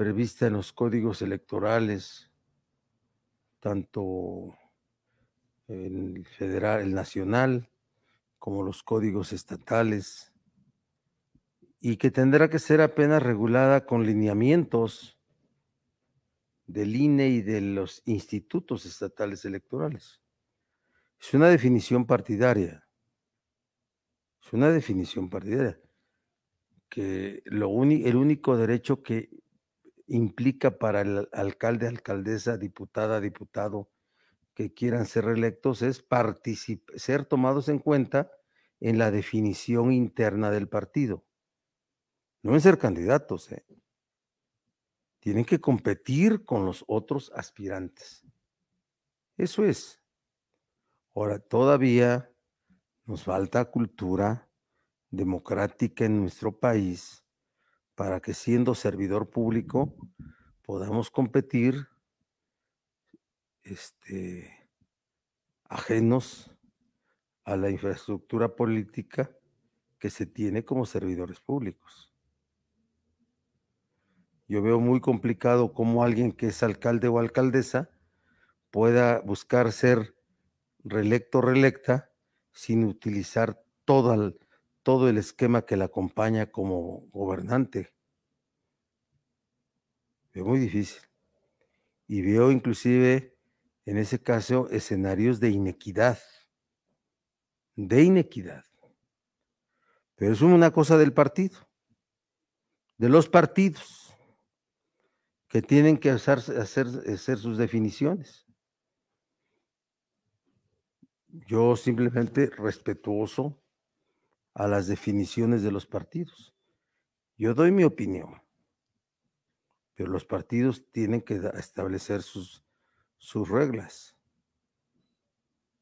prevista en los códigos electorales, tanto el federal, el nacional, como los códigos estatales, y que tendrá que ser apenas regulada con lineamientos del INE y de los institutos estatales electorales. Es una definición partidaria. Es una definición partidaria. Que lo el único derecho que implica para el alcalde, alcaldesa, diputada, diputado que quieran ser reelectos es ser tomados en cuenta en la definición interna del partido. No en ser candidatos, ¿eh? tienen que competir con los otros aspirantes. Eso es. Ahora, todavía nos falta cultura democrática en nuestro país para que siendo servidor público podamos competir este, ajenos a la infraestructura política que se tiene como servidores públicos. Yo veo muy complicado cómo alguien que es alcalde o alcaldesa pueda buscar ser reelecto o reelecta sin utilizar toda todo el esquema que la acompaña como gobernante. Es muy difícil. Y veo inclusive, en ese caso, escenarios de inequidad. De inequidad. Pero es una cosa del partido, de los partidos, que tienen que hacer sus definiciones. Yo simplemente respetuoso a las definiciones de los partidos. Yo doy mi opinión, pero los partidos tienen que establecer sus, sus reglas,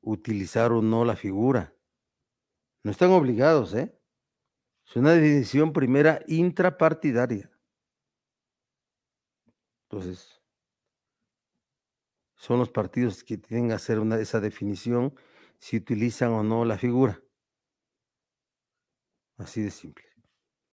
utilizar o no la figura. No están obligados, ¿eh? Es una decisión primera intrapartidaria. Entonces, son los partidos que tienen que hacer esa definición si utilizan o no la figura. Así de simple.